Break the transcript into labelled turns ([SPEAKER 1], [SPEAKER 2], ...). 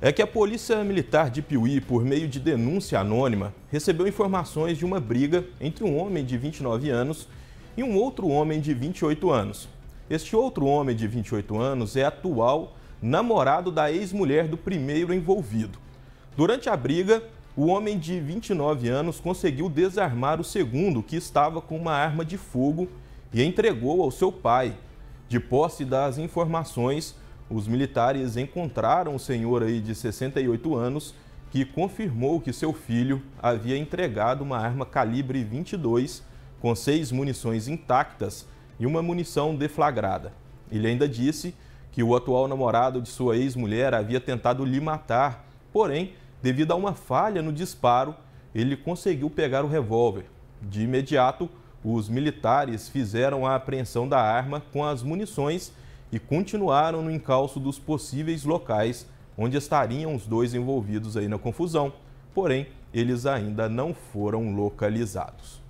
[SPEAKER 1] é que a Polícia Militar de Piuí, por meio de denúncia anônima, recebeu informações de uma briga entre um homem de 29 anos e um outro homem de 28 anos. Este outro homem de 28 anos é atual namorado da ex-mulher do primeiro envolvido. Durante a briga, o homem de 29 anos conseguiu desarmar o segundo, que estava com uma arma de fogo, e entregou ao seu pai. De posse das informações, os militares encontraram o senhor aí de 68 anos que confirmou que seu filho havia entregado uma arma calibre 22 com seis munições intactas e uma munição deflagrada. Ele ainda disse que o atual namorado de sua ex-mulher havia tentado lhe matar, porém, devido a uma falha no disparo, ele conseguiu pegar o revólver. De imediato, os militares fizeram a apreensão da arma com as munições e continuaram no encalço dos possíveis locais onde estariam os dois envolvidos aí na confusão. Porém, eles ainda não foram localizados.